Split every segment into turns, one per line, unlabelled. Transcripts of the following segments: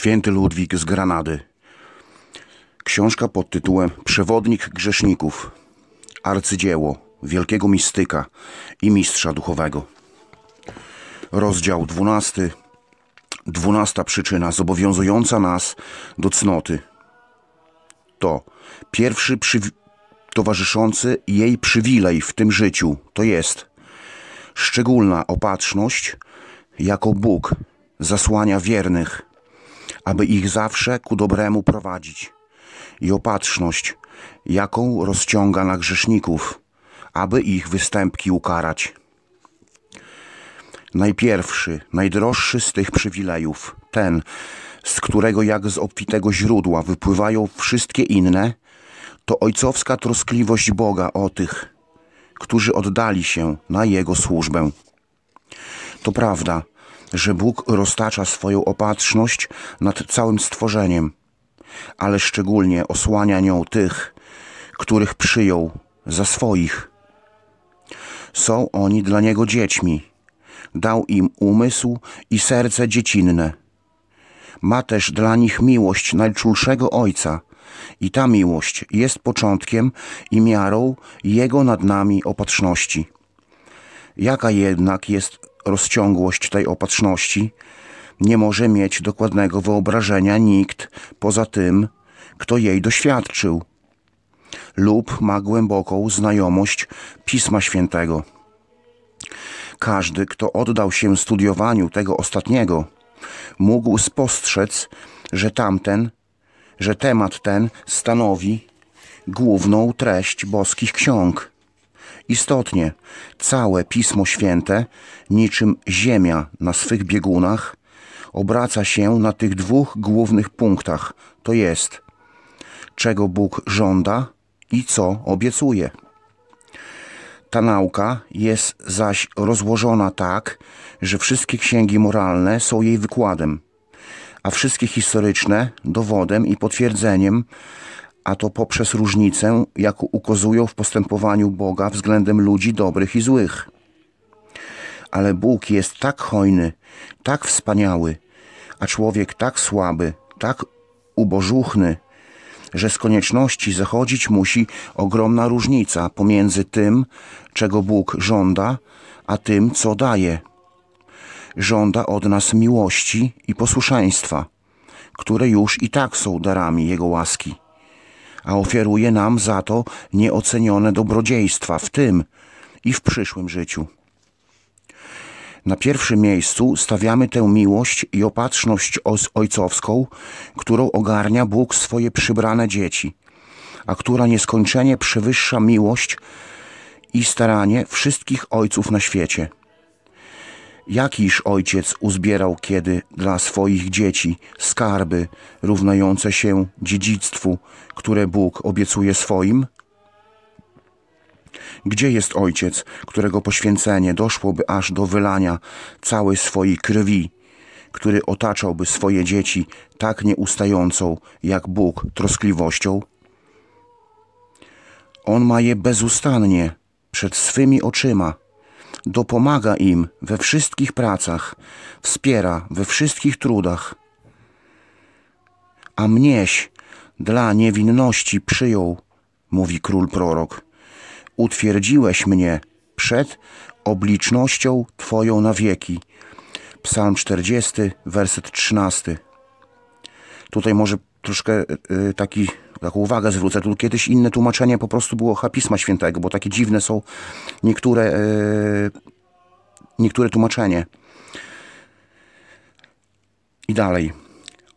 Święty Ludwik z Granady. Książka pod tytułem Przewodnik Grzeszników. Arcydzieło wielkiego mistyka i mistrza duchowego. Rozdział 12. Dwunasta przyczyna zobowiązująca nas do cnoty. To pierwszy przy... towarzyszący jej przywilej w tym życiu, to jest szczególna opatrzność, jako Bóg zasłania wiernych aby ich zawsze ku dobremu prowadzić. I opatrzność, jaką rozciąga na grzeszników, aby ich występki ukarać. Najpierwszy, najdroższy z tych przywilejów, ten, z którego jak z obfitego źródła wypływają wszystkie inne, to ojcowska troskliwość Boga o tych, którzy oddali się na Jego służbę. To prawda, że Bóg roztacza swoją opatrzność nad całym stworzeniem, ale szczególnie osłania nią tych, których przyjął za swoich. Są oni dla Niego dziećmi. Dał im umysł i serce dziecinne. Ma też dla nich miłość Najczulszego Ojca i ta miłość jest początkiem i miarą Jego nad nami opatrzności. Jaka jednak jest rozciągłość tej opatrzności nie może mieć dokładnego wyobrażenia nikt poza tym, kto jej doświadczył lub ma głęboką znajomość Pisma Świętego. Każdy, kto oddał się studiowaniu tego ostatniego, mógł spostrzec, że tamten, że temat ten stanowi główną treść boskich ksiąg. Istotnie, całe Pismo Święte, niczym ziemia na swych biegunach, obraca się na tych dwóch głównych punktach, to jest czego Bóg żąda i co obiecuje. Ta nauka jest zaś rozłożona tak, że wszystkie księgi moralne są jej wykładem, a wszystkie historyczne dowodem i potwierdzeniem, a to poprzez różnicę, jaką ukazują w postępowaniu Boga względem ludzi dobrych i złych. Ale Bóg jest tak hojny, tak wspaniały, a człowiek tak słaby, tak ubożuchny, że z konieczności zachodzić musi ogromna różnica pomiędzy tym, czego Bóg żąda, a tym, co daje. Żąda od nas miłości i posłuszeństwa, które już i tak są darami Jego łaski a ofiaruje nam za to nieocenione dobrodziejstwa w tym i w przyszłym życiu. Na pierwszym miejscu stawiamy tę miłość i opatrzność ojcowską, którą ogarnia Bóg swoje przybrane dzieci, a która nieskończenie przewyższa miłość i staranie wszystkich ojców na świecie jakiż ojciec uzbierał kiedy dla swoich dzieci skarby równające się dziedzictwu, które Bóg obiecuje swoim? Gdzie jest ojciec, którego poświęcenie doszłoby aż do wylania całej swojej krwi, który otaczałby swoje dzieci tak nieustającą, jak Bóg, troskliwością? On ma je bezustannie przed swymi oczyma dopomaga im we wszystkich pracach, wspiera we wszystkich trudach. A mnieś dla niewinności przyjął, mówi król prorok. Utwierdziłeś mnie przed oblicznością Twoją na wieki. Psalm 40, werset 13. Tutaj może troszkę y, taki taką uwagę zwrócę. Tu kiedyś inne tłumaczenie po prostu było Pisma Świętego, bo takie dziwne są niektóre, e, niektóre tłumaczenie. I dalej.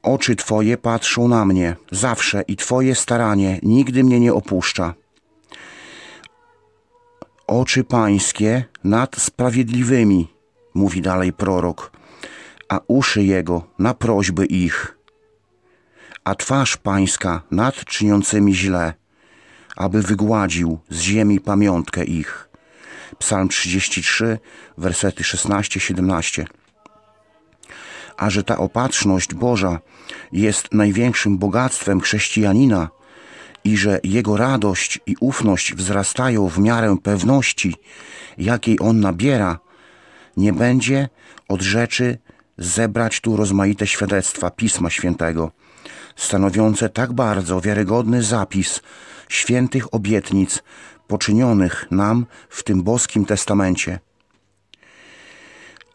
Oczy Twoje patrzą na mnie zawsze i Twoje staranie nigdy mnie nie opuszcza. Oczy Pańskie nad sprawiedliwymi, mówi dalej prorok, a uszy Jego na prośby ich a twarz pańska nad czyniącymi źle, aby wygładził z ziemi pamiątkę ich. Psalm 33, wersety 16-17. A że ta opatrzność Boża jest największym bogactwem chrześcijanina i że jego radość i ufność wzrastają w miarę pewności, jakiej on nabiera, nie będzie od rzeczy zebrać tu rozmaite świadectwa Pisma Świętego – stanowiące tak bardzo wiarygodny zapis świętych obietnic poczynionych nam w tym boskim testamencie.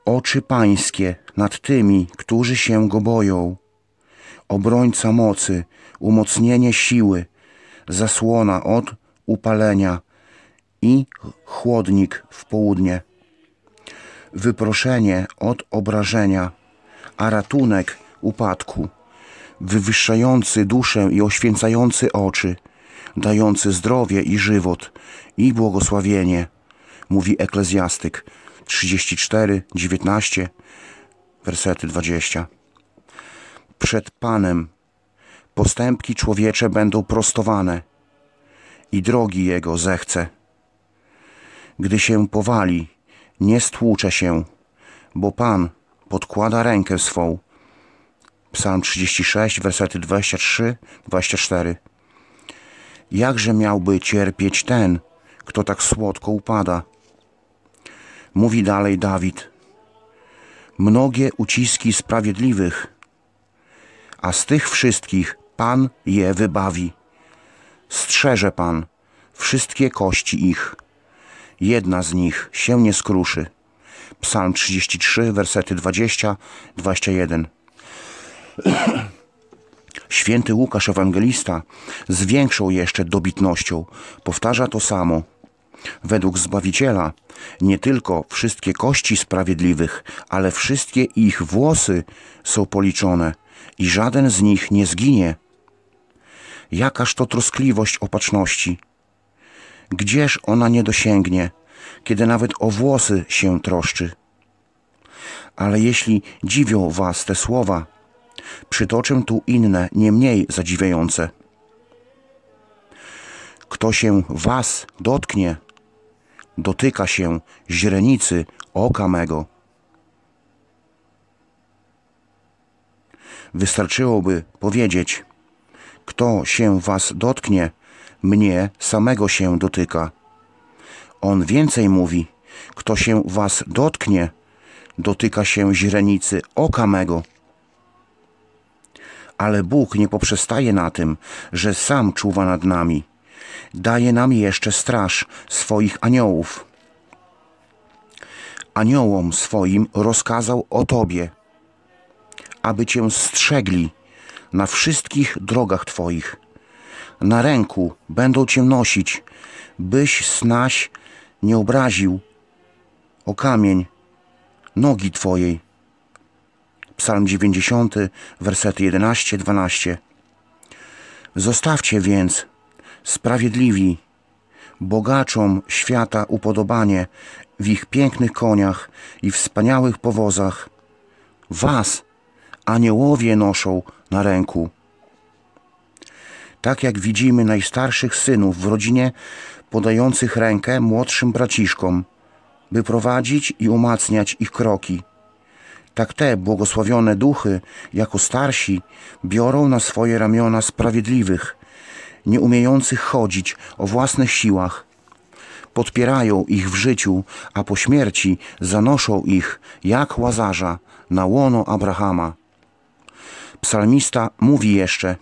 Oczy Pańskie nad tymi, którzy się Go boją, obrońca mocy, umocnienie siły, zasłona od upalenia i chłodnik w południe, wyproszenie od obrażenia, a ratunek upadku wywyższający duszę i oświęcający oczy, dający zdrowie i żywot i błogosławienie, mówi Eklezjastyk 34, 19, wersety 20. Przed Panem postępki człowiecze będą prostowane i drogi Jego zechce. Gdy się powali, nie stłucze się, bo Pan podkłada rękę swą Psalm 36, wersety 23-24. Jakże miałby cierpieć ten, kto tak słodko upada? Mówi dalej Dawid. Mnogie uciski sprawiedliwych, a z tych wszystkich Pan je wybawi. Strzeże Pan wszystkie kości ich. Jedna z nich się nie skruszy. Psalm 33, wersety 20-21. Święty Łukasz Ewangelista z większą jeszcze dobitnością powtarza to samo. Według Zbawiciela nie tylko wszystkie kości sprawiedliwych, ale wszystkie ich włosy są policzone i żaden z nich nie zginie. Jakaż to troskliwość opatrzności! Gdzież ona nie dosięgnie, kiedy nawet o włosy się troszczy? Ale jeśli dziwią was te słowa, Przytoczę tu inne, nie mniej zadziwiające. Kto się was dotknie, dotyka się źrenicy oka mego. Wystarczyłoby powiedzieć, kto się was dotknie, mnie samego się dotyka. On więcej mówi, kto się was dotknie, dotyka się źrenicy oka mego ale Bóg nie poprzestaje na tym, że sam czuwa nad nami. Daje nam jeszcze straż swoich aniołów. Aniołom swoim rozkazał o Tobie, aby Cię strzegli na wszystkich drogach Twoich. Na ręku będą Cię nosić, byś snaś nie obraził o kamień nogi Twojej Psalm 90, wersety 11-12. Zostawcie więc, sprawiedliwi, bogaczom świata upodobanie w ich pięknych koniach i wspaniałych powozach. Was aniołowie noszą na ręku. Tak jak widzimy najstarszych synów w rodzinie podających rękę młodszym braciszkom, by prowadzić i umacniać ich kroki tak te błogosławione duchy, jako starsi, biorą na swoje ramiona sprawiedliwych, nieumiejących chodzić o własnych siłach. Podpierają ich w życiu, a po śmierci zanoszą ich, jak łazarza, na łono Abrahama. Psalmista mówi jeszcze: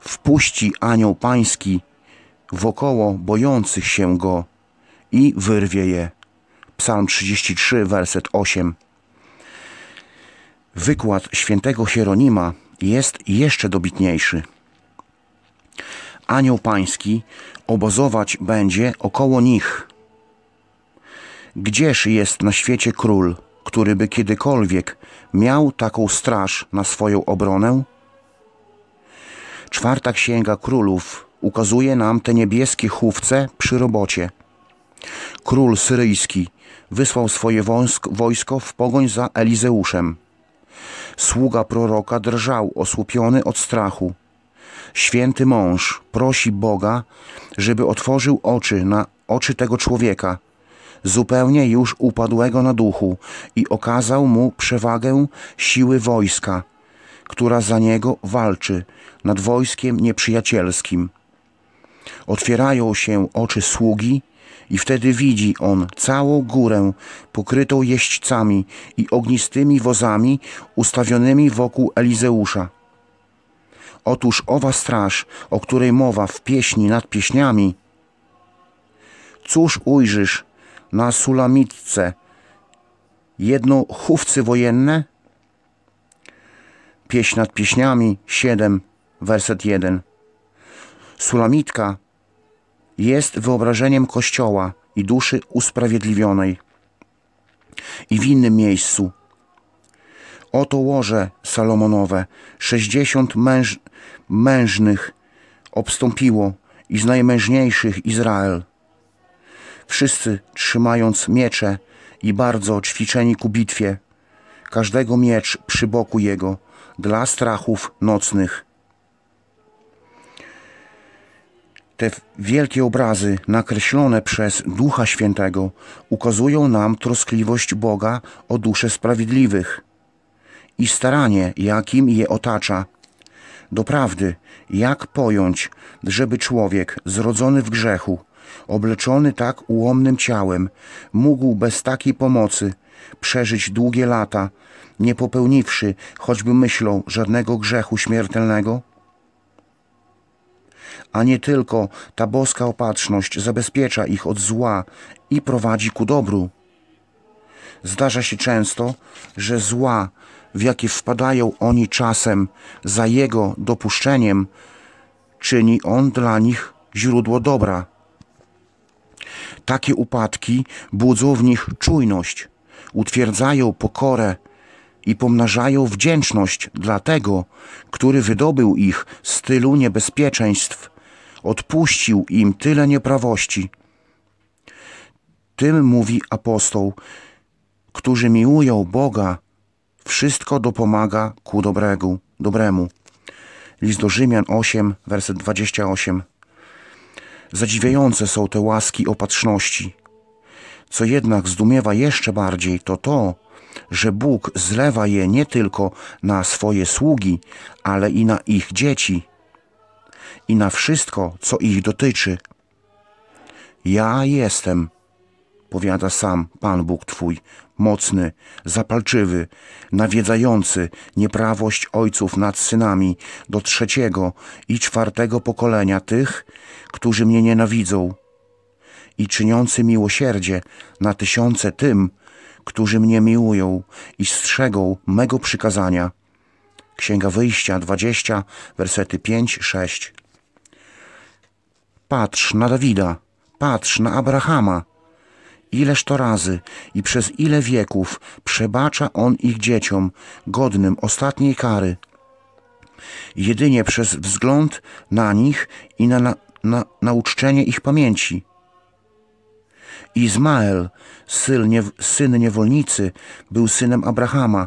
Wpuści anioł pański wokoło bojących się go i wyrwie je. Psalm 33, werset 8. Wykład świętego Hieronima jest jeszcze dobitniejszy. Anioł Pański obozować będzie około nich. Gdzież jest na świecie król, który by kiedykolwiek miał taką straż na swoją obronę? Czwarta Księga Królów ukazuje nam te niebieskie chówce przy robocie. Król syryjski wysłał swoje wojsko w pogoń za Elizeuszem. Sługa proroka drżał, osłupiony od strachu. Święty mąż prosi Boga, żeby otworzył oczy na oczy tego człowieka, zupełnie już upadłego na duchu, i okazał mu przewagę siły wojska, która za niego walczy nad wojskiem nieprzyjacielskim. Otwierają się oczy sługi i wtedy widzi on całą górę pokrytą jeźdźcami i ognistymi wozami ustawionymi wokół Elizeusza. Otóż owa straż, o której mowa w pieśni nad pieśniami, cóż ujrzysz na Sulamitce? Jedno chówcy wojenne? Pieśń nad pieśniami 7, werset 1. Sulamitka jest wyobrażeniem Kościoła i duszy usprawiedliwionej. I w innym miejscu. Oto łoże Salomonowe, sześćdziesiąt męż mężnych obstąpiło i z najmężniejszych Izrael. Wszyscy trzymając miecze i bardzo ćwiczeni ku bitwie, każdego miecz przy boku jego, dla strachów nocnych Te wielkie obrazy, nakreślone przez Ducha Świętego, ukazują nam troskliwość Boga o dusze sprawiedliwych i staranie, jakim je otacza. Doprawdy, jak pojąć, żeby człowiek zrodzony w grzechu, obleczony tak ułomnym ciałem, mógł bez takiej pomocy przeżyć długie lata, nie popełniwszy choćby myślą żadnego grzechu śmiertelnego? a nie tylko ta boska opatrzność zabezpiecza ich od zła i prowadzi ku dobru. Zdarza się często, że zła, w jakie wpadają oni czasem za jego dopuszczeniem, czyni on dla nich źródło dobra. Takie upadki budzą w nich czujność, utwierdzają pokorę i pomnażają wdzięczność dla tego, który wydobył ich z tylu niebezpieczeństw odpuścił im tyle nieprawości. Tym mówi apostoł, którzy miłują Boga, wszystko dopomaga ku dobremu. List do Rzymian 8, werset 28. Zadziwiające są te łaski opatrzności. Co jednak zdumiewa jeszcze bardziej, to to, że Bóg zlewa je nie tylko na swoje sługi, ale i na ich dzieci i na wszystko, co ich dotyczy. Ja jestem, powiada sam Pan Bóg Twój, mocny, zapalczywy, nawiedzający nieprawość ojców nad synami do trzeciego i czwartego pokolenia tych, którzy mnie nienawidzą, i czyniący miłosierdzie na tysiące tym, którzy mnie miłują i strzegą mego przykazania. Księga Wyjścia 20, versety 5, 6. Patrz na Dawida, patrz na Abrahama. Ileż to razy i przez ile wieków przebacza on ich dzieciom, godnym ostatniej kary. Jedynie przez wzgląd na nich i na, na, na, ich pamięci. Izmael, nie, syn niewolnicy, był synem Abrahama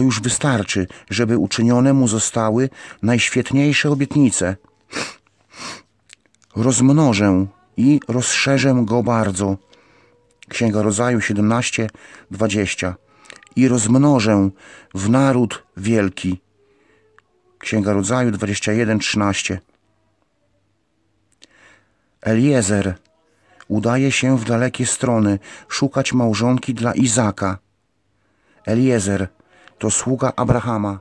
to już wystarczy, żeby uczynione mu zostały najświetniejsze obietnice. Rozmnożę i rozszerzę go bardzo. Księga Rodzaju 17:20. I rozmnożę w naród wielki. Księga Rodzaju 21:13. Eliezer udaje się w dalekie strony szukać małżonki dla Izaka. Eliezer to sługa Abrahama.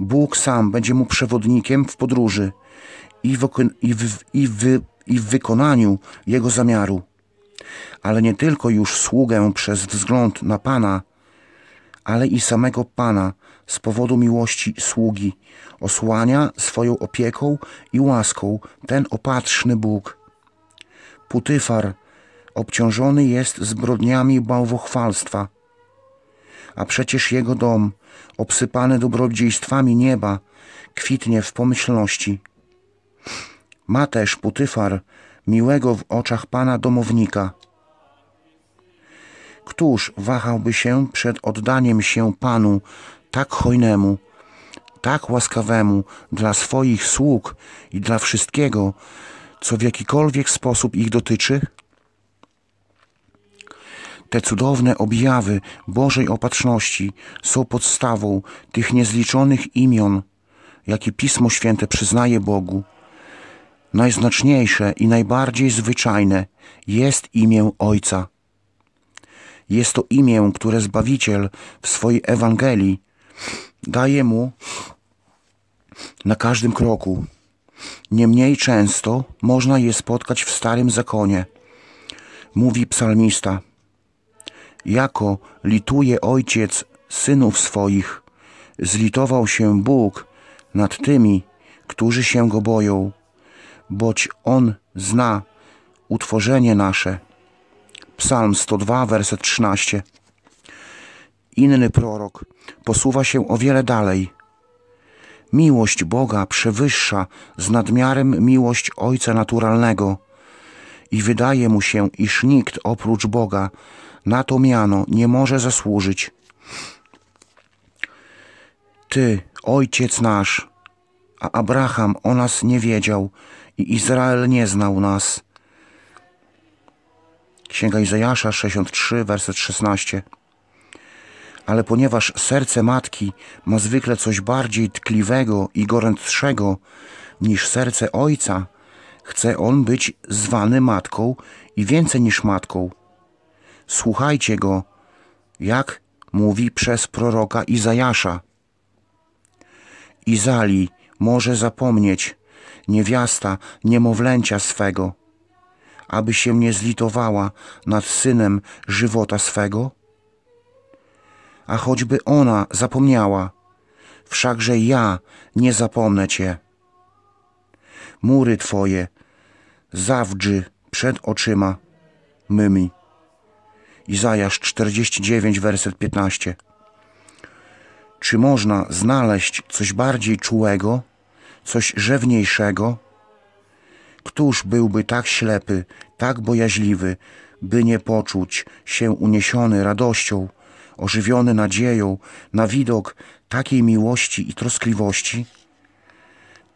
Bóg sam będzie mu przewodnikiem w podróży i w, i w, i w, i w wykonaniu jego zamiaru. Ale nie tylko już sługę przez wzgląd na Pana, ale i samego Pana z powodu miłości sługi osłania swoją opieką i łaską ten opatrzny Bóg. Putyfar obciążony jest zbrodniami bałwochwalstwa, a przecież jego dom, obsypany dobrodziejstwami nieba, kwitnie w pomyślności. Ma też Putyfar miłego w oczach Pana domownika. Któż wahałby się przed oddaniem się Panu tak hojnemu, tak łaskawemu dla swoich sług i dla wszystkiego, co w jakikolwiek sposób ich dotyczy? Te cudowne objawy Bożej opatrzności są podstawą tych niezliczonych imion, jakie Pismo Święte przyznaje Bogu. Najznaczniejsze i najbardziej zwyczajne jest imię Ojca. Jest to imię, które Zbawiciel w swojej Ewangelii daje mu na każdym kroku. Niemniej często można je spotkać w Starym Zakonie. Mówi psalmista – jako lituje ojciec synów swoich, zlitował się Bóg nad tymi, którzy się go boją, boć on zna utworzenie nasze. Psalm 102, werset 13. Inny prorok posuwa się o wiele dalej. Miłość Boga przewyższa z nadmiarem miłość Ojca Naturalnego i wydaje mu się, iż nikt oprócz Boga na to miano nie może zasłużyć. Ty, ojciec nasz, a Abraham o nas nie wiedział i Izrael nie znał nas. Księga Izajasza 63, werset 16. Ale ponieważ serce matki ma zwykle coś bardziej tkliwego i gorętszego niż serce ojca, chce on być zwany matką i więcej niż matką – słuchajcie go, jak mówi przez proroka Izajasza. Izali może zapomnieć niewiasta niemowlęcia swego, aby się nie zlitowała nad synem żywota swego? A choćby ona zapomniała, wszakże ja nie zapomnę cię. Mury twoje zawdrzy przed oczyma mymi. Izajasz 49, werset 15. Czy można znaleźć coś bardziej czułego, coś rzewniejszego? Któż byłby tak ślepy, tak bojaźliwy, by nie poczuć się uniesiony radością, ożywiony nadzieją na widok takiej miłości i troskliwości?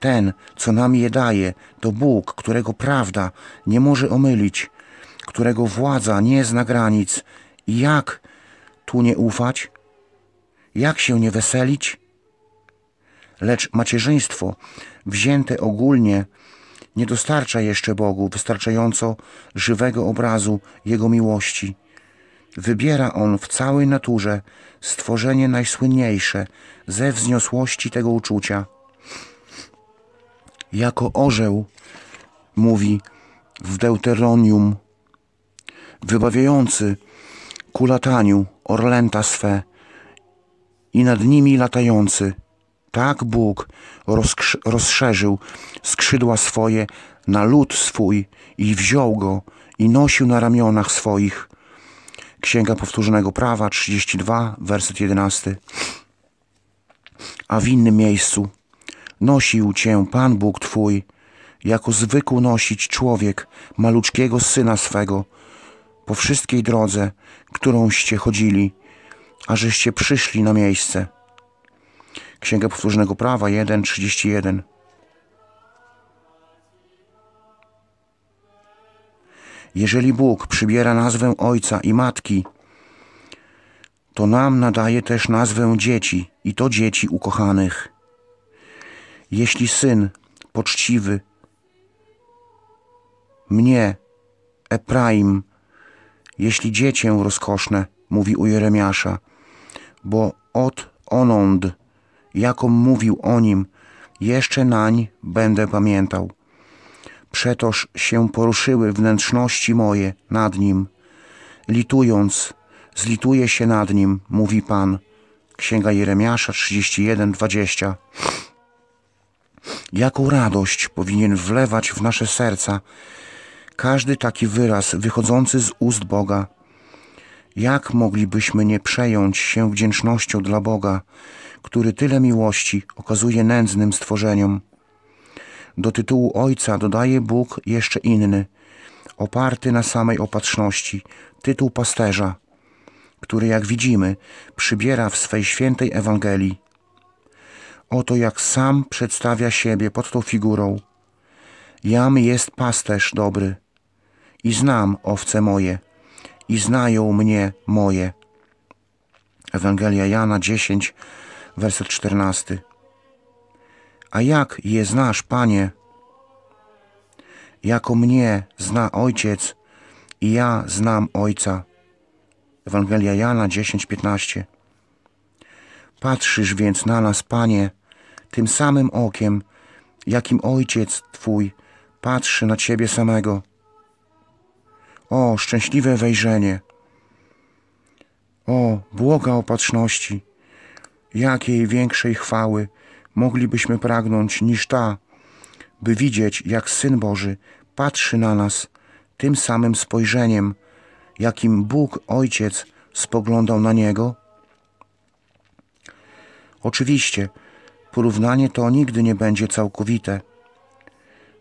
Ten, co nam je daje, to Bóg, którego prawda nie może omylić, którego władza nie zna granic. I jak tu nie ufać? Jak się nie weselić? Lecz macierzyństwo, wzięte ogólnie, nie dostarcza jeszcze Bogu wystarczająco żywego obrazu Jego miłości. Wybiera On w całej naturze stworzenie najsłynniejsze ze wzniosłości tego uczucia. Jako orzeł, mówi w Deuteronium wybawiający ku lataniu orlęta swe i nad nimi latający. Tak Bóg rozszerzył skrzydła swoje na lud swój i wziął go i nosił na ramionach swoich. Księga Powtórzonego Prawa 32, werset 11. A w innym miejscu nosił cię Pan Bóg Twój, jako zwykł nosić człowiek maluczkiego syna swego, po wszystkiej drodze, którąście chodzili, a żeście przyszli na miejsce. Księga Powtórzonego Prawa 1.31 Jeżeli Bóg przybiera nazwę Ojca i Matki, to nam nadaje też nazwę dzieci i to dzieci ukochanych. Jeśli syn poczciwy mnie, Epraim, jeśli dziecię rozkoszne, mówi u Jeremiasza, bo od onąd, jaką mówił o nim, jeszcze nań będę pamiętał. Przetoż się poruszyły wnętrzności moje nad nim. Litując, zlituje się nad nim, mówi Pan. Księga Jeremiasza 20. Jaką radość powinien wlewać w nasze serca każdy taki wyraz wychodzący z ust Boga, jak moglibyśmy nie przejąć się wdzięcznością dla Boga, który tyle miłości okazuje nędznym stworzeniom? Do tytułu Ojca dodaje Bóg jeszcze inny, oparty na samej opatrzności, tytuł pasterza, który, jak widzimy, przybiera w swej świętej Ewangelii. Oto jak sam przedstawia siebie pod tą figurą. Jam jest pasterz dobry i znam owce moje, i znają mnie moje. Ewangelia Jana 10, werset 14. A jak je znasz, Panie? Jako mnie zna Ojciec i ja znam Ojca. Ewangelia Jana 15. Patrzysz więc na nas, Panie, tym samym okiem, jakim Ojciec Twój patrzy na Ciebie samego. O, szczęśliwe wejrzenie! O, błoga opatrzności! Jakiej większej chwały moglibyśmy pragnąć niż ta, by widzieć, jak Syn Boży patrzy na nas tym samym spojrzeniem, jakim Bóg Ojciec spoglądał na Niego? Oczywiście, porównanie to nigdy nie będzie całkowite.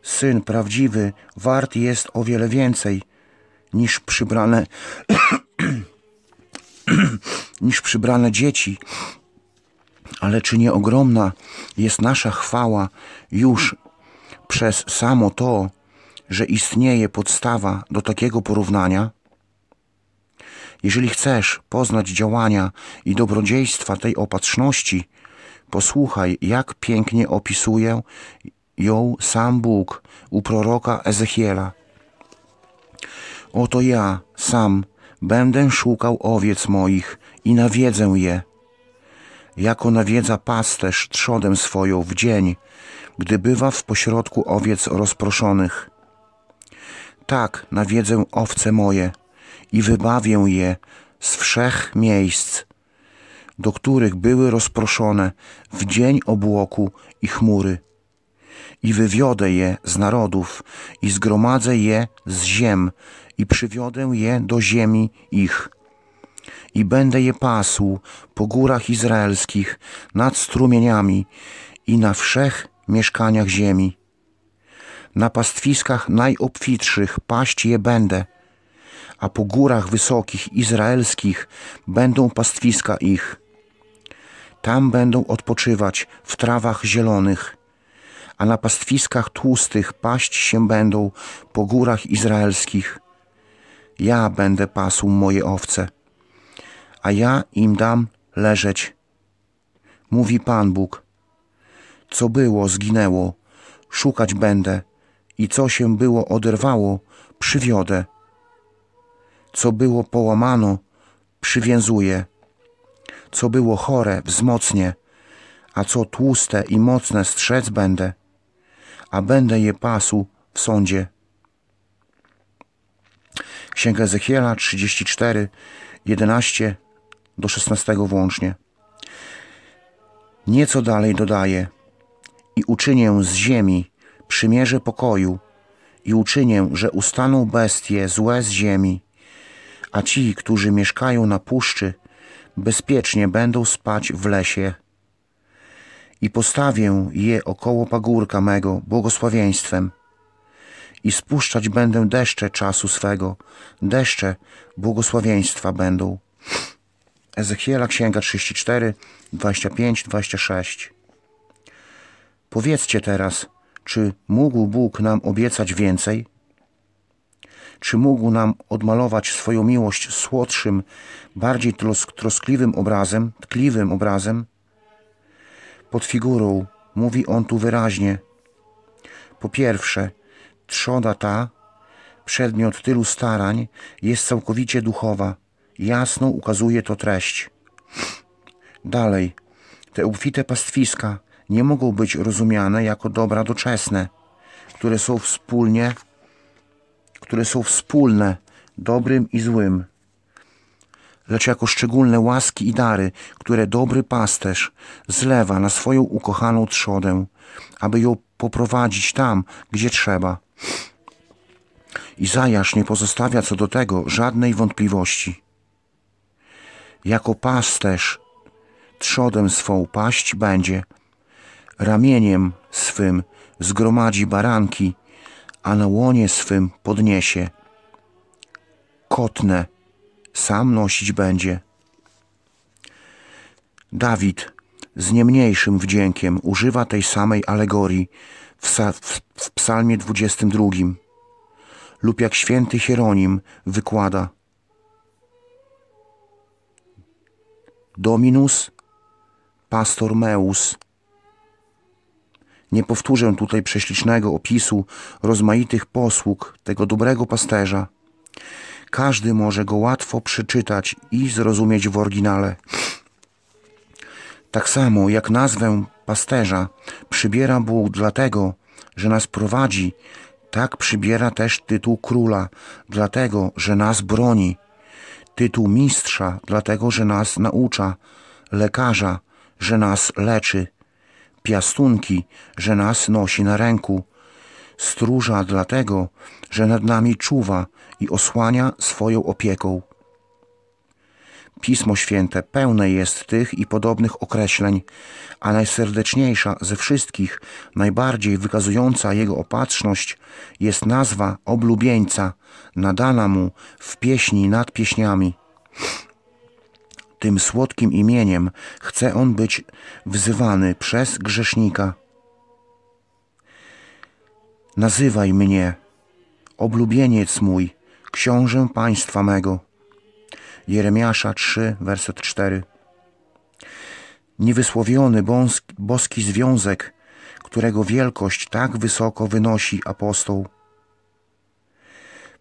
Syn prawdziwy wart jest o wiele więcej – niż przybrane, niż przybrane dzieci. Ale czy nie ogromna jest nasza chwała już przez samo to, że istnieje podstawa do takiego porównania? Jeżeli chcesz poznać działania i dobrodziejstwa tej opatrzności, posłuchaj, jak pięknie opisuje ją sam Bóg u proroka Ezechiela Oto ja sam będę szukał owiec moich i nawiedzę je, jako nawiedza pasterz trzodem swoją w dzień, gdy bywa w pośrodku owiec rozproszonych. Tak nawiedzę owce moje i wybawię je z wszech miejsc, do których były rozproszone w dzień obłoku i chmury i wywiodę je z narodów, i zgromadzę je z ziem, i przywiodę je do ziemi ich. I będę je pasł po górach izraelskich, nad strumieniami i na wszech mieszkaniach ziemi. Na pastwiskach najobfitszych paść je będę, a po górach wysokich izraelskich będą pastwiska ich. Tam będą odpoczywać w trawach zielonych, a na pastwiskach tłustych paść się będą po górach izraelskich. Ja będę pasł moje owce, a ja im dam leżeć. Mówi Pan Bóg, co było, zginęło, szukać będę i co się było oderwało, przywiodę. Co było połamano, przywiązuję. Co było chore, wzmocnię, a co tłuste i mocne strzec będę a będę je pasł w sądzie. Księga Ezechiela 34, 11 do 16 włącznie. Nieco dalej dodaje i uczynię z ziemi przymierze pokoju i uczynię, że ustaną bestie złe z ziemi, a ci, którzy mieszkają na puszczy, bezpiecznie będą spać w lesie i postawię je około pagórka mego błogosławieństwem. I spuszczać będę deszcze czasu swego, deszcze błogosławieństwa będą. Ezechiela Księga 34, 25, 26 Powiedzcie teraz, czy mógł Bóg nam obiecać więcej? Czy mógł nam odmalować swoją miłość słodszym, bardziej trosk troskliwym obrazem, tkliwym obrazem? pod figurą, mówi on tu wyraźnie. Po pierwsze, trzoda ta, przedmiot tylu starań, jest całkowicie duchowa. Jasno ukazuje to treść. Dalej, te obfite pastwiska nie mogą być rozumiane jako dobra doczesne, które są wspólnie, które są wspólne dobrym i złym lecz jako szczególne łaski i dary, które dobry pasterz zlewa na swoją ukochaną trzodę, aby ją poprowadzić tam, gdzie trzeba. Izajasz nie pozostawia co do tego żadnej wątpliwości. Jako pasterz trzodę swą paść będzie, ramieniem swym zgromadzi baranki, a na łonie swym podniesie. Kotne sam nosić będzie. Dawid z niemniejszym wdziękiem używa tej samej alegorii w, w, w psalmie 22 lub jak święty Hieronim wykłada Dominus Pastor Meus. Nie powtórzę tutaj prześlicznego opisu rozmaitych posług tego dobrego pasterza, każdy może go łatwo przeczytać i zrozumieć w oryginale. Tak samo jak nazwę pasterza przybiera Bóg dlatego, że nas prowadzi, tak przybiera też tytuł króla, dlatego, że nas broni, tytuł mistrza, dlatego, że nas naucza, lekarza, że nas leczy, piastunki, że nas nosi na ręku, stróża, dlatego, że nad nami czuwa, i osłania swoją opieką. Pismo Święte pełne jest tych i podobnych określeń, a najserdeczniejsza ze wszystkich, najbardziej wykazująca jego opatrzność, jest nazwa oblubieńca, nadana mu w pieśni nad pieśniami. Tym słodkim imieniem chce on być wzywany przez grzesznika. Nazywaj mnie, oblubieniec mój, książę państwa mego. Jeremiasza 3, werset 4. Niewysłowiony boski, związek, którego wielkość tak wysoko wynosi apostoł.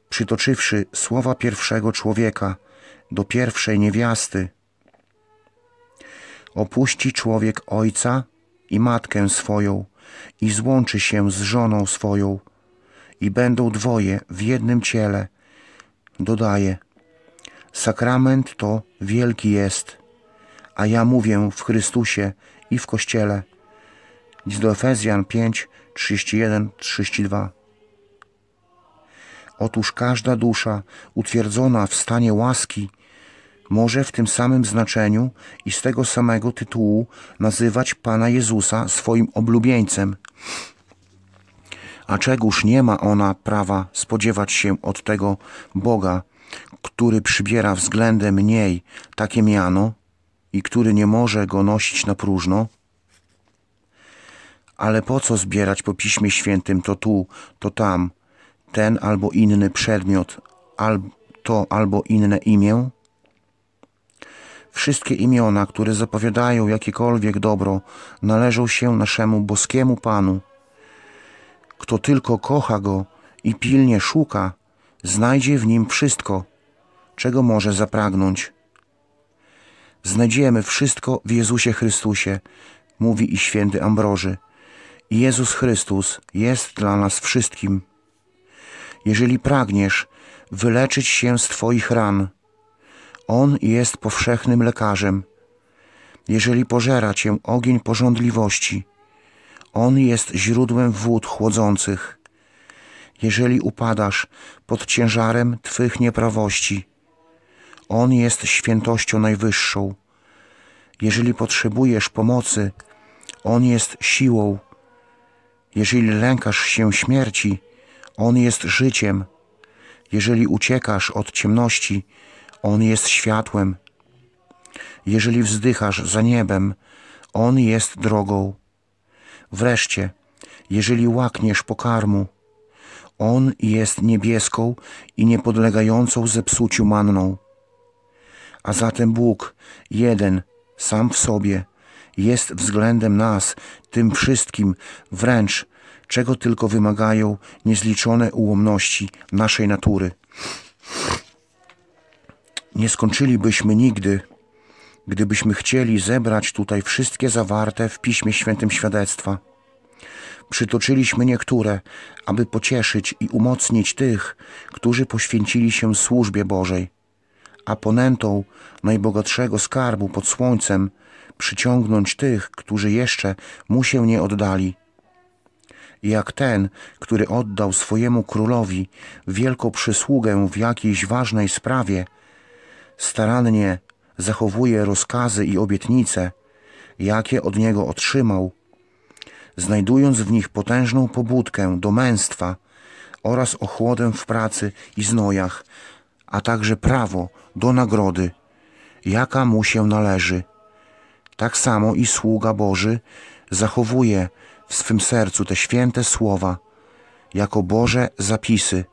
Przytoczywszy słowa pierwszego człowieka do pierwszej niewiasty, opuści człowiek ojca i matkę swoją i złączy się z żoną swoją i będą dwoje w jednym ciele – Dodaje, sakrament to wielki jest, a ja mówię w Chrystusie i w Kościele. List do Efezjan 5, 31, 32. Otóż każda dusza utwierdzona w stanie łaski może w tym samym znaczeniu i z tego samego tytułu nazywać Pana Jezusa swoim oblubieńcem a czegóż nie ma ona prawa spodziewać się od tego Boga, który przybiera względem niej takie miano i który nie może go nosić na próżno? Ale po co zbierać po Piśmie Świętym to tu, to tam, ten albo inny przedmiot, al to albo inne imię? Wszystkie imiona, które zapowiadają jakiekolwiek dobro, należą się naszemu boskiemu Panu – kto tylko kocha go i pilnie szuka, znajdzie w nim wszystko, czego może zapragnąć. Znajdziemy wszystko w Jezusie Chrystusie, mówi i święty Ambroży. I Jezus Chrystus jest dla nas wszystkim. Jeżeli pragniesz wyleczyć się z Twoich ran, On jest powszechnym lekarzem. Jeżeli pożera Cię ogień pożądliwości, on jest źródłem wód chłodzących. Jeżeli upadasz pod ciężarem Twych nieprawości, On jest świętością najwyższą. Jeżeli potrzebujesz pomocy, On jest siłą. Jeżeli lękasz się śmierci, On jest życiem. Jeżeli uciekasz od ciemności, On jest światłem. Jeżeli wzdychasz za niebem, On jest drogą. Wreszcie, jeżeli łakniesz pokarmu, on jest niebieską i niepodlegającą zepsuciu manną. A zatem Bóg, jeden, sam w sobie, jest względem nas, tym wszystkim, wręcz czego tylko wymagają niezliczone ułomności naszej natury. Nie skończylibyśmy nigdy gdybyśmy chcieli zebrać tutaj wszystkie zawarte w Piśmie Świętym świadectwa. Przytoczyliśmy niektóre, aby pocieszyć i umocnić tych, którzy poświęcili się służbie Bożej, a ponętą najbogatszego skarbu pod słońcem przyciągnąć tych, którzy jeszcze mu się nie oddali. Jak ten, który oddał swojemu królowi wielką przysługę w jakiejś ważnej sprawie, starannie zachowuje rozkazy i obietnice, jakie od niego otrzymał, znajdując w nich potężną pobudkę do męstwa oraz ochłodę w pracy i znojach, a także prawo do nagrody, jaka mu się należy. Tak samo i sługa Boży zachowuje w swym sercu te święte słowa, jako Boże zapisy,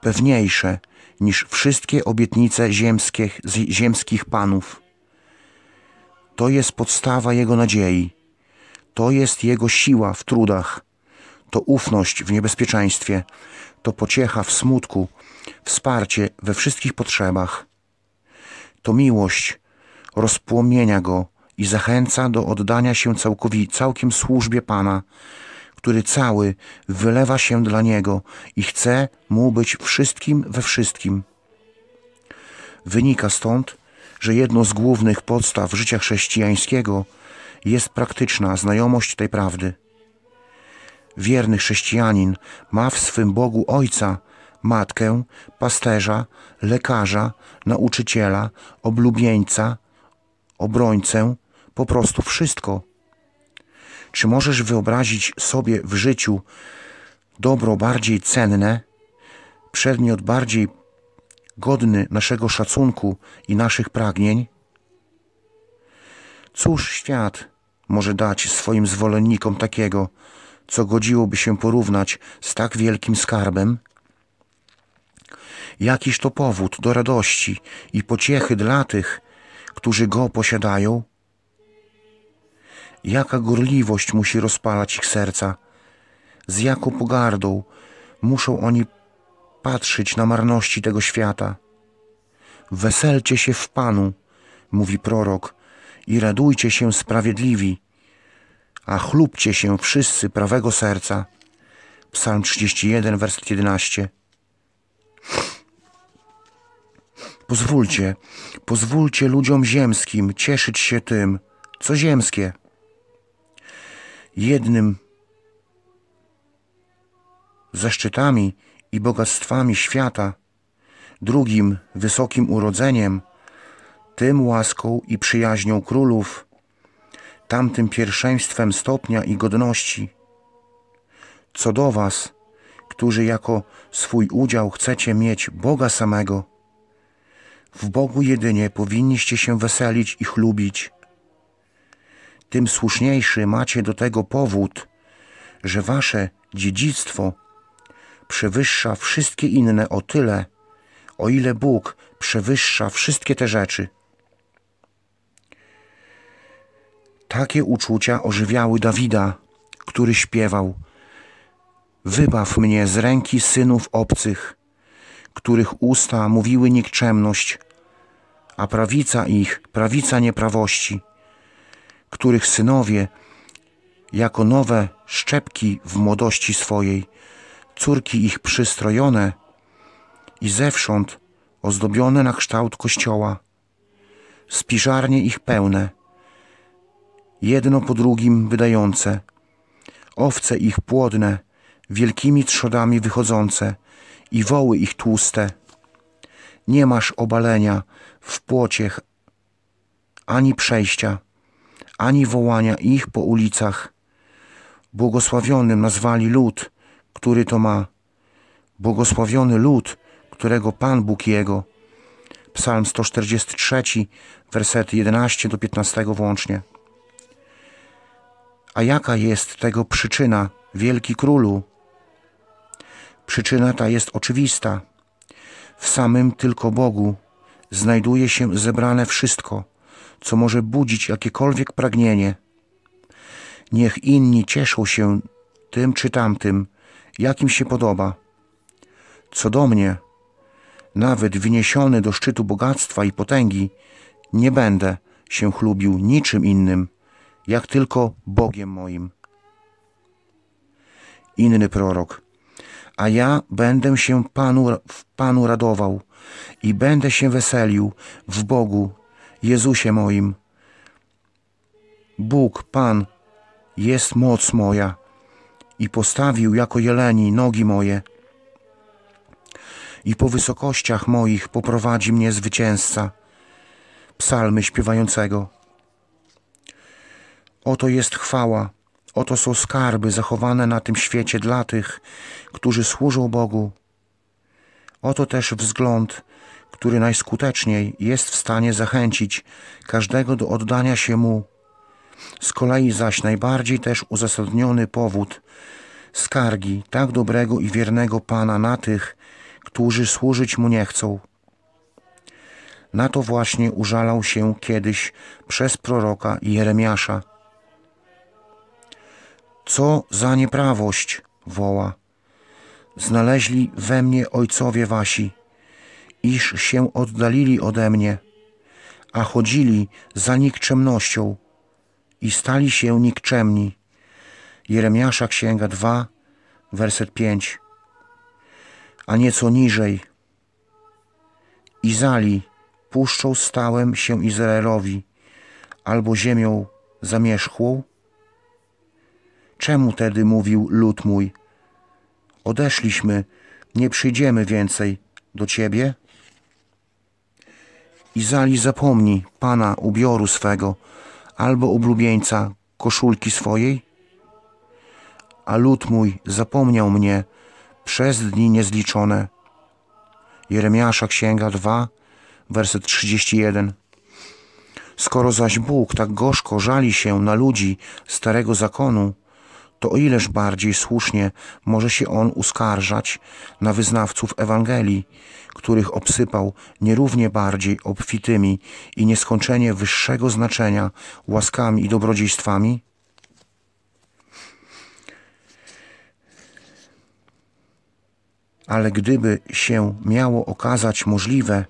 pewniejsze niż wszystkie obietnice ziemskich, ziemskich panów. To jest podstawa jego nadziei, to jest jego siła w trudach, to ufność w niebezpieczeństwie, to pociecha w smutku, wsparcie we wszystkich potrzebach. To miłość rozpłomienia go i zachęca do oddania się całkowi, całkiem służbie Pana, który cały wylewa się dla Niego i chce Mu być wszystkim we wszystkim. Wynika stąd, że jedną z głównych podstaw życia chrześcijańskiego jest praktyczna znajomość tej prawdy. Wierny chrześcijanin ma w swym Bogu Ojca, matkę, pasterza, lekarza, nauczyciela, oblubieńca, obrońcę, po prostu wszystko – czy możesz wyobrazić sobie w życiu dobro bardziej cenne, przedmiot bardziej godny naszego szacunku i naszych pragnień? Cóż świat może dać swoim zwolennikom takiego, co godziłoby się porównać z tak wielkim skarbem? Jakiż to powód do radości i pociechy dla tych, którzy go posiadają? Jaka gorliwość musi rozpalać ich serca, z jaką pogardą muszą oni patrzeć na marności tego świata. Weselcie się w Panu, mówi prorok, i radujcie się sprawiedliwi, a chlubcie się wszyscy prawego serca. Psalm 31, werset 11. Pozwólcie, pozwólcie ludziom ziemskim cieszyć się tym, co ziemskie jednym zaszczytami i bogactwami świata, drugim wysokim urodzeniem, tym łaską i przyjaźnią królów, tamtym pierwszeństwem stopnia i godności. Co do was, którzy jako swój udział chcecie mieć Boga samego, w Bogu jedynie powinniście się weselić i chlubić, tym słuszniejszy macie do tego powód, że wasze dziedzictwo przewyższa wszystkie inne o tyle, o ile Bóg przewyższa wszystkie te rzeczy. Takie uczucia ożywiały Dawida, który śpiewał: Wybaw mnie z ręki synów obcych, których usta mówiły nikczemność, a prawica ich prawica nieprawości których synowie, jako nowe szczepki w młodości swojej, córki ich przystrojone i zewsząd ozdobione na kształt kościoła, spiżarnie ich pełne, jedno po drugim wydające, owce ich płodne, wielkimi trzodami wychodzące i woły ich tłuste. Nie masz obalenia w płociech ani przejścia, ani wołania ich po ulicach. Błogosławionym nazwali lud, który to ma. Błogosławiony lud, którego Pan Bóg Jego. Psalm 143, wersety 11 do 15 włącznie. A jaka jest tego przyczyna, wielki królu? Przyczyna ta jest oczywista. W samym tylko Bogu znajduje się zebrane wszystko – co może budzić jakiekolwiek pragnienie. Niech inni cieszą się tym czy tamtym, jakim się podoba. Co do mnie, nawet wyniesiony do szczytu bogactwa i potęgi, nie będę się chlubił niczym innym, jak tylko Bogiem moim. Inny prorok. A ja będę się Panu, w Panu radował i będę się weselił w Bogu, Jezusie moim. Bóg, Pan, jest moc moja i postawił jako jeleni nogi moje. I po wysokościach moich poprowadzi mnie zwycięzca. Psalmy śpiewającego. Oto jest chwała, oto są skarby zachowane na tym świecie dla tych, którzy służą Bogu. Oto też wzgląd który najskuteczniej jest w stanie zachęcić każdego do oddania się mu. Z kolei zaś najbardziej też uzasadniony powód skargi tak dobrego i wiernego Pana na tych, którzy służyć mu nie chcą. Na to właśnie użalał się kiedyś przez proroka Jeremiasza. Co za nieprawość, woła. Znaleźli we mnie ojcowie wasi iż się oddalili ode mnie, a chodzili za nikczemnością i stali się nikczemni. Jeremiasza Księga 2, werset 5. A nieco niżej. Izali puszczą stałem się Izraelowi, albo ziemią zamierzchłą? Czemu tedy mówił lud mój? Odeszliśmy, nie przyjdziemy więcej do ciebie? Izali zapomni pana ubioru swego albo ulubieńca koszulki swojej? A lud mój zapomniał mnie przez dni niezliczone. Jeremiasza Księga 2, werset 31. Skoro zaś Bóg tak gorzko żali się na ludzi starego zakonu, to o ileż bardziej słusznie może się On uskarżać na wyznawców Ewangelii, których obsypał nierównie bardziej obfitymi i nieskończenie wyższego znaczenia łaskami i dobrodziejstwami? Ale gdyby się miało okazać możliwe,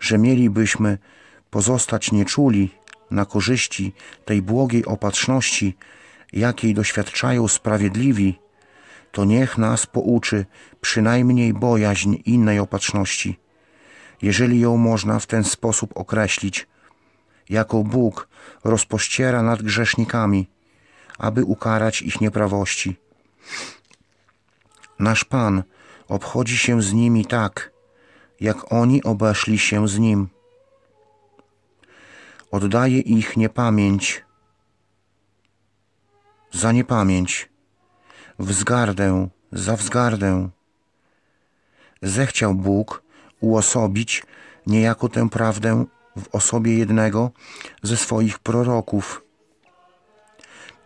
że mielibyśmy pozostać nieczuli na korzyści tej błogiej opatrzności, jakiej doświadczają sprawiedliwi, to niech nas pouczy przynajmniej bojaźń innej opatrzności, jeżeli ją można w ten sposób określić, jaką Bóg rozpościera nad grzesznikami, aby ukarać ich nieprawości. Nasz Pan obchodzi się z nimi tak, jak oni obeszli się z Nim. Oddaje ich niepamięć za niepamięć wzgardę za wzgardę. Zechciał Bóg uosobić niejako tę prawdę w osobie jednego ze swoich proroków.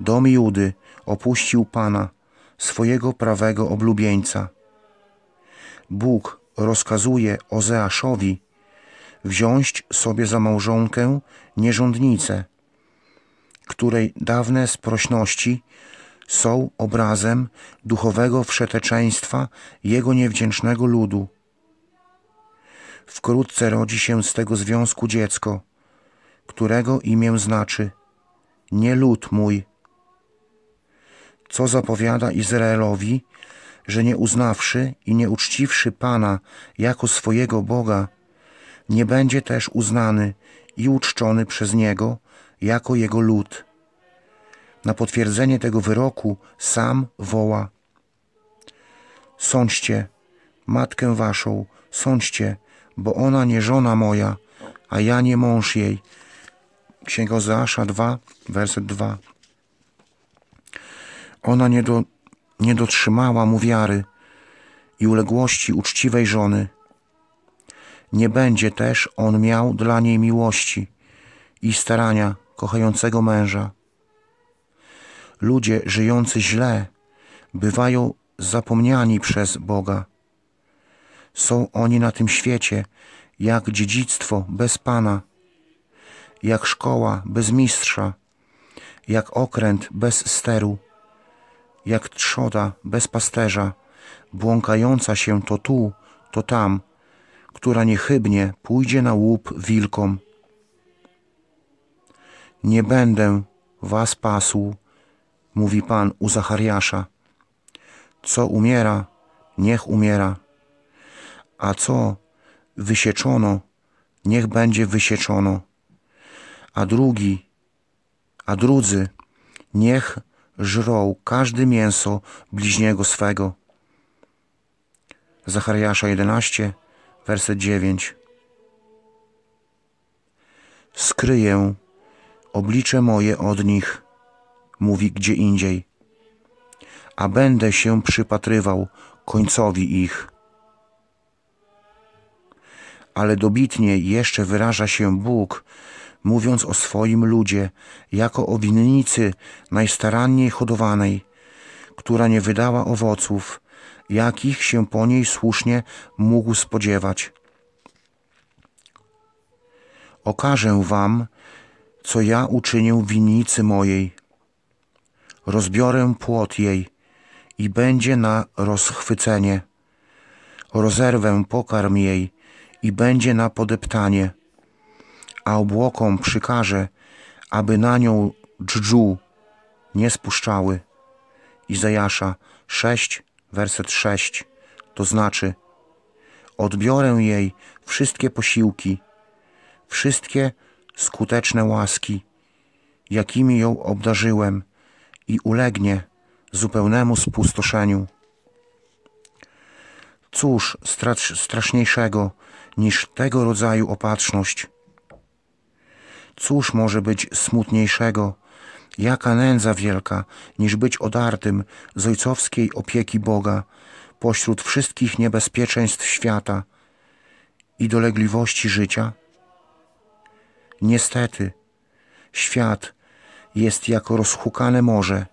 Dom Judy opuścił Pana, swojego prawego oblubieńca. Bóg rozkazuje Ozeaszowi wziąć sobie za małżonkę nierządnicę, której dawne sprośności są obrazem duchowego wszeteczeństwa jego niewdzięcznego ludu. Wkrótce rodzi się z tego związku dziecko, którego imię znaczy nie lud mój, co zapowiada Izraelowi, że nie uznawszy i nie uczciwszy Pana jako swojego Boga, nie będzie też uznany i uczczony przez Niego jako Jego lud na potwierdzenie tego wyroku sam woła: Sądźcie, matkę waszą, sądźcie, bo ona nie żona moja, a ja nie mąż jej. Księga Zasza 2, werset 2. Ona nie, do, nie dotrzymała mu wiary i uległości uczciwej żony. Nie będzie też on miał dla niej miłości i starania kochającego męża ludzie żyjący źle bywają zapomniani przez Boga. Są oni na tym świecie jak dziedzictwo bez Pana, jak szkoła bez mistrza, jak okręt bez steru, jak trzoda bez pasterza, błąkająca się to tu, to tam, która niechybnie pójdzie na łup wilkom. Nie będę was pasł, mówi Pan u Zachariasza. Co umiera, niech umiera, a co wysieczono, niech będzie wysieczono, a drugi, a drudzy, niech żrą każdy mięso bliźniego swego. Zachariasza 11, werset 9. Skryję oblicze moje od nich mówi gdzie indziej, a będę się przypatrywał końcowi ich. Ale dobitnie jeszcze wyraża się Bóg, mówiąc o swoim ludzie, jako o winnicy najstaranniej hodowanej, która nie wydała owoców, jakich się po niej słusznie mógł spodziewać. Okażę wam, co ja uczynię winnicy mojej, rozbiorę płot jej i będzie na rozchwycenie. Rozerwę pokarm jej i będzie na podeptanie, a obłokom przykaże, aby na nią dżdżu nie spuszczały. Izajasza 6, werset 6, to znaczy odbiorę jej wszystkie posiłki, wszystkie skuteczne łaski, jakimi ją obdarzyłem – i ulegnie zupełnemu spustoszeniu. Cóż straszniejszego niż tego rodzaju opatrzność? Cóż może być smutniejszego? Jaka nędza wielka, niż być odartym z ojcowskiej opieki Boga pośród wszystkich niebezpieczeństw świata i dolegliwości życia? Niestety, świat jest jak rozhukane morze,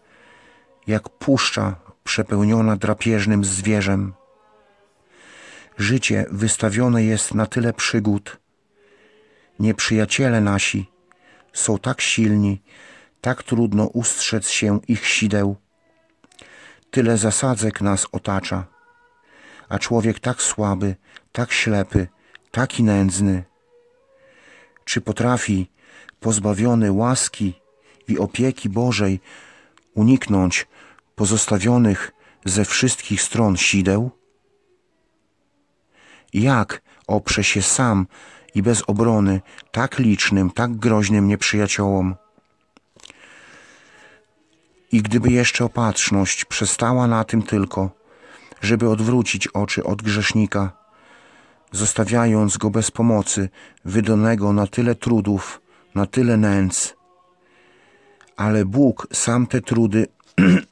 jak puszcza przepełniona drapieżnym zwierzem. Życie wystawione jest na tyle przygód. Nieprzyjaciele nasi są tak silni, tak trudno ustrzec się ich sideł. Tyle zasadzek nas otacza, a człowiek tak słaby, tak ślepy, taki nędzny. Czy potrafi, pozbawiony łaski, i opieki Bożej uniknąć pozostawionych ze wszystkich stron sideł? Jak oprze się sam i bez obrony tak licznym, tak groźnym nieprzyjaciołom? I gdyby jeszcze opatrzność przestała na tym tylko, żeby odwrócić oczy od grzesznika, zostawiając go bez pomocy, wydanego na tyle trudów, na tyle nędz, ale Bóg sam te trudy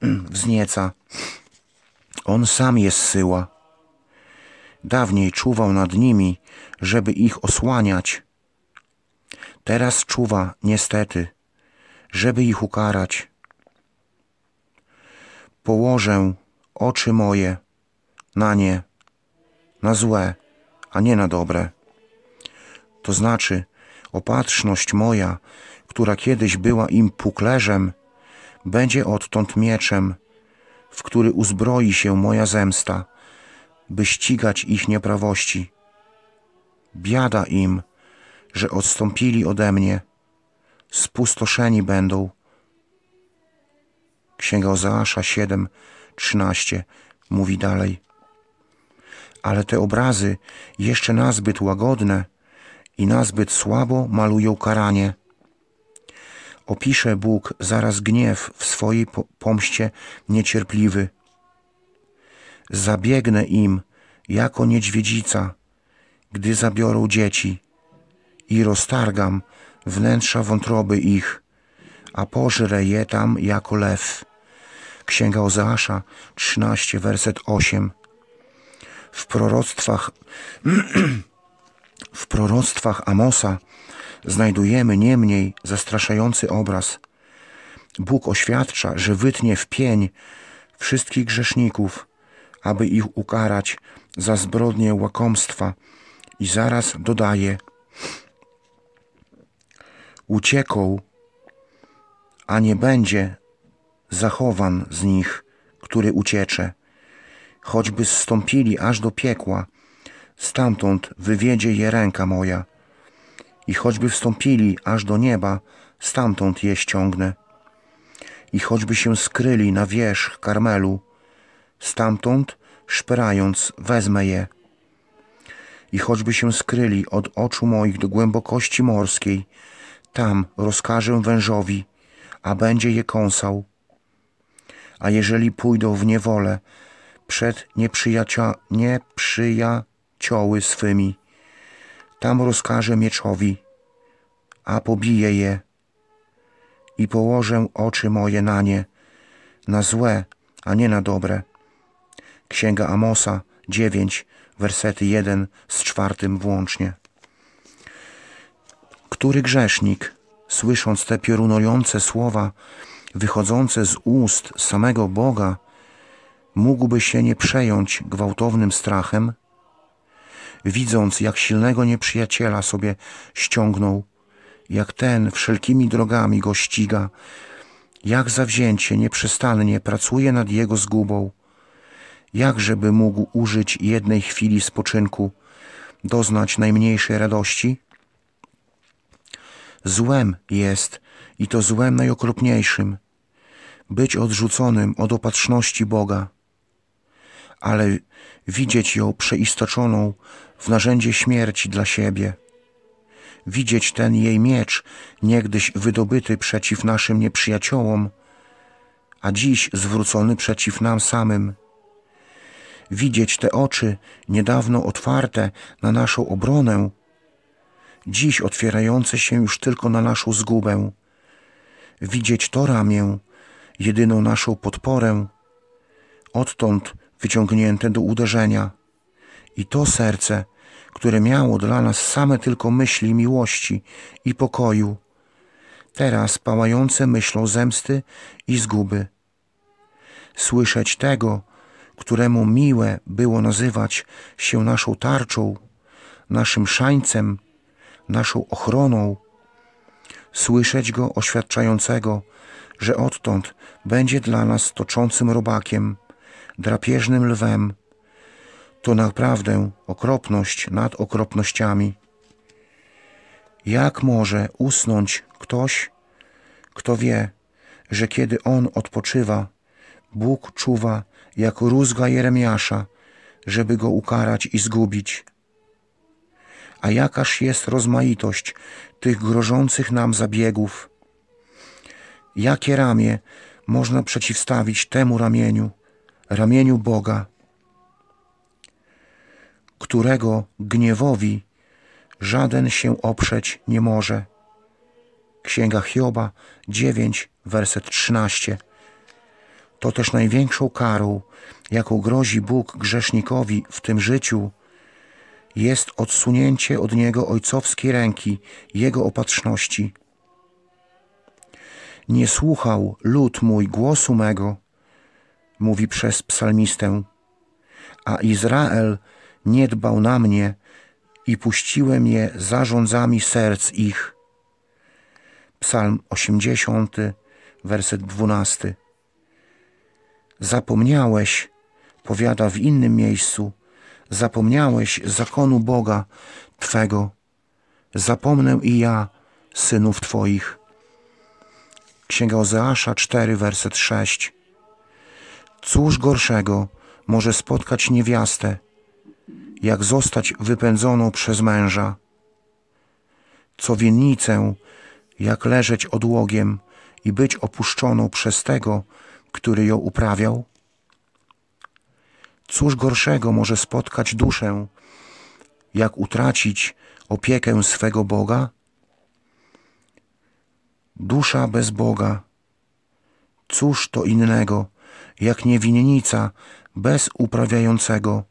wznieca. On sam je zsyła. Dawniej czuwał nad nimi, żeby ich osłaniać. Teraz czuwa, niestety, żeby ich ukarać. Położę oczy moje na nie, na złe, a nie na dobre. To znaczy, opatrzność moja która kiedyś była im puklerzem, będzie odtąd mieczem, w który uzbroi się moja zemsta, by ścigać ich nieprawości. Biada im, że odstąpili ode mnie, spustoszeni będą. Księga Ozaasza 7, 13 mówi dalej. Ale te obrazy, jeszcze nazbyt łagodne i nazbyt słabo malują karanie, Opisze Bóg zaraz gniew w swojej pomście niecierpliwy. Zabiegnę im jako niedźwiedzica, gdy zabiorą dzieci i roztargam wnętrza wątroby ich, a pożrę je tam jako lew. Księga Ozeasza 13, werset 8. W proroctwach W proroctwach Amosa znajdujemy niemniej zastraszający obraz. Bóg oświadcza, że wytnie w pień wszystkich grzeszników, aby ich ukarać za zbrodnie łakomstwa i zaraz dodaje uciekł, a nie będzie zachowan z nich, który uciecze, choćby zstąpili aż do piekła, stamtąd wywiedzie je ręka moja. I choćby wstąpili aż do nieba, stamtąd je ściągnę. I choćby się skryli na wierzch Karmelu, stamtąd, szperając, wezmę je. I choćby się skryli od oczu moich do głębokości morskiej, tam rozkażę wężowi, a będzie je kąsał. A jeżeli pójdą w niewolę przed nieprzyjacia, nieprzyja, cioły swymi. Tam rozkażę mieczowi, a pobiję je i położę oczy moje na nie, na złe, a nie na dobre. Księga Amosa 9, wersety 1 z czwartym włącznie. Który grzesznik, słysząc te piorunujące słowa, wychodzące z ust samego Boga, mógłby się nie przejąć gwałtownym strachem? widząc, jak silnego nieprzyjaciela sobie ściągnął, jak ten wszelkimi drogami go ściga, jak zawzięcie nieprzestannie pracuje nad jego zgubą, żeby mógł użyć jednej chwili spoczynku, doznać najmniejszej radości? Złem jest i to złem najokropniejszym, być odrzuconym od opatrzności Boga, ale widzieć ją przeistoczoną w narzędzie śmierci dla siebie. Widzieć ten jej miecz, niegdyś wydobyty przeciw naszym nieprzyjaciołom, a dziś zwrócony przeciw nam samym. Widzieć te oczy, niedawno otwarte na naszą obronę, dziś otwierające się już tylko na naszą zgubę. Widzieć to ramię, jedyną naszą podporę, odtąd wyciągnięte do uderzenia, i to serce, które miało dla nas same tylko myśli miłości i pokoju, teraz pałające myślą zemsty i zguby. Słyszeć tego, któremu miłe było nazywać się naszą tarczą, naszym szańcem, naszą ochroną, słyszeć go oświadczającego, że odtąd będzie dla nas toczącym robakiem, drapieżnym lwem, to naprawdę okropność nad okropnościami. Jak może usnąć ktoś, kto wie, że kiedy on odpoczywa, Bóg czuwa jak rózga Jeremiasza, żeby go ukarać i zgubić? A jakaż jest rozmaitość tych grożących nam zabiegów? Jakie ramię można przeciwstawić temu ramieniu, ramieniu Boga? którego gniewowi żaden się oprzeć nie może. Księga Hioba 9, werset 13. To też największą karą, jaką grozi Bóg grzesznikowi w tym życiu, jest odsunięcie od niego ojcowskiej ręki, jego opatrzności. Nie słuchał lud mój głosu mego, mówi przez psalmistę, a Izrael nie dbał na mnie i puściłem je zarządzami serc ich. Psalm 80, werset 12. Zapomniałeś, powiada w innym miejscu, zapomniałeś zakonu Boga Twego. Zapomnę i ja synów Twoich. Księga Ozeasza 4, werset 6. Cóż gorszego może spotkać niewiastę, jak zostać wypędzoną przez męża. Co winnicę, jak leżeć odłogiem i być opuszczoną przez tego, który ją uprawiał? Cóż gorszego może spotkać duszę, jak utracić opiekę swego Boga? Dusza bez Boga, cóż to innego, jak niewinnica bez uprawiającego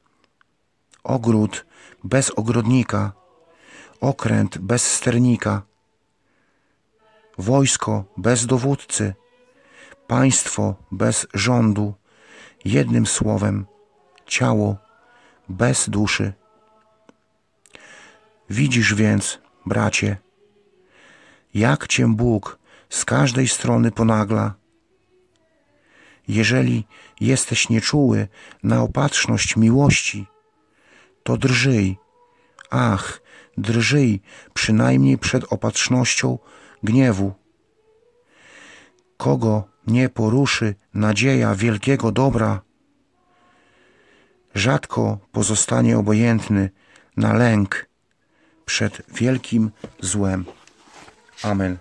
ogród bez ogrodnika, okręt bez sternika, wojsko bez dowódcy, państwo bez rządu, jednym słowem ciało bez duszy. Widzisz więc, bracie, jak cię Bóg z każdej strony ponagla. Jeżeli jesteś nieczuły na opatrzność miłości, to drżyj. Ach, drżyj przynajmniej przed opatrznością gniewu. Kogo nie poruszy nadzieja wielkiego dobra, rzadko pozostanie obojętny na lęk przed wielkim złem. Amen.